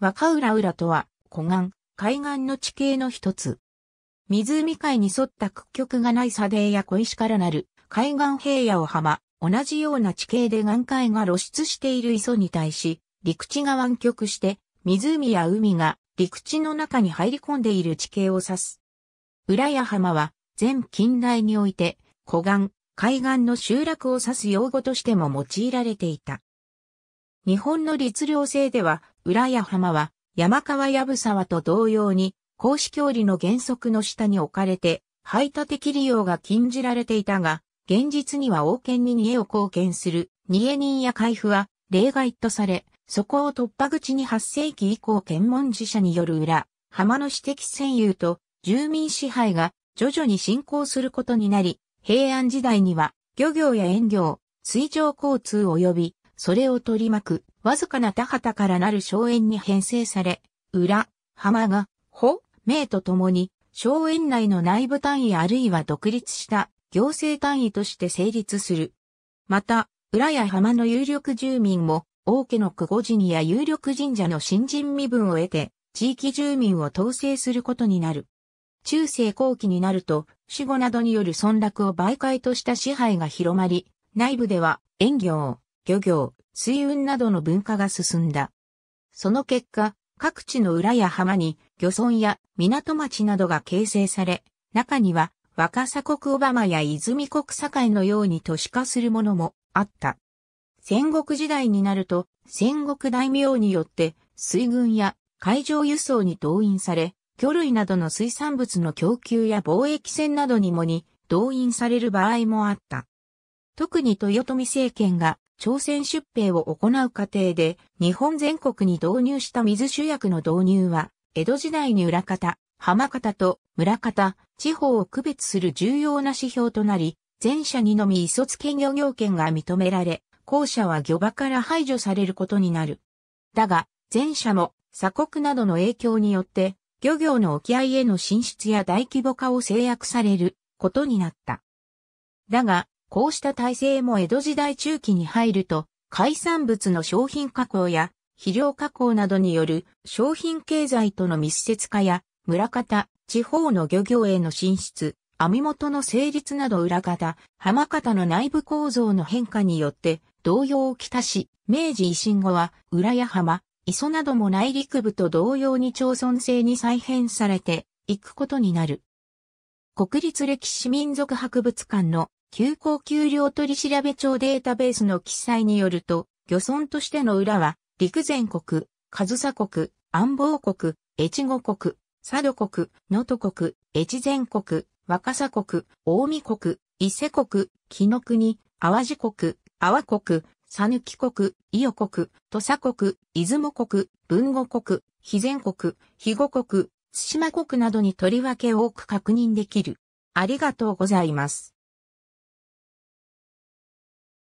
若浦浦とは、湖岸、海岸の地形の一つ。湖海に沿った屈曲がない砂泥や小石からなる海岸平野を浜、同じような地形で岩海が露出している磯に対し、陸地が湾曲して、湖や海が陸地の中に入り込んでいる地形を指す。浦や浜は、全近代において、湖岸、海岸の集落を指す用語としても用いられていた。日本の律令制では、裏や浜は山川やぶ沢と同様に公式教理の原則の下に置かれて排他的利用が禁じられていたが、現実には王権に逃げを貢献する逃げ人や海部は例外とされ、そこを突破口に8世紀以降検問寺社による裏、浜の私的占有と住民支配が徐々に進行することになり、平安時代には漁業や園業、水上交通及びそれを取り巻くわずかな田畑からなる荘園に編成され、裏、浜が、ほ、名とともに、荘園内の内部単位あるいは独立した行政単位として成立する。また、裏や浜の有力住民も、王家の久保人や有力神社の新人身分を得て、地域住民を統制することになる。中世後期になると、死後などによる村落を媒介とした支配が広まり、内部では、園業、漁業、水運などの文化が進んだ。その結果、各地の裏や浜に漁村や港町などが形成され、中には若狭国オバマや泉国境のように都市化するものもあった。戦国時代になると戦国大名によって水軍や海上輸送に動員され、魚類などの水産物の供給や貿易船などにもに動員される場合もあった。特に豊臣政権が朝鮮出兵を行う過程で、日本全国に導入した水主役の導入は、江戸時代に裏方、浜方と村方、地方を区別する重要な指標となり、前者にのみ磯付漁業権が認められ、後者は漁場から排除されることになる。だが、前者も鎖国などの影響によって、漁業の沖合への進出や大規模化を制約されることになった。だが、こうした体制も江戸時代中期に入ると、海産物の商品加工や肥料加工などによる商品経済との密接化や、村方、地方の漁業への進出、網元の成立など裏方、浜方の内部構造の変化によって、同様をきたし、明治維新後は、浦屋浜、磯なども内陸部と同様に町村制に再編されていくことになる。国立歴史民族博物館の急行給料取調べ庁データベースの記載によると、漁村としての裏は、陸前国、上佐国、安房国、越後国、佐渡国、能登国、越前国、若狭国、近江国、伊勢国、紀の国、淡路国、阿波国、佐抜国、伊予国、土佐国、出雲国、豊後国、肥前国、肥後国、対馬国などにとりわけ多く確認できる。ありがとうございます。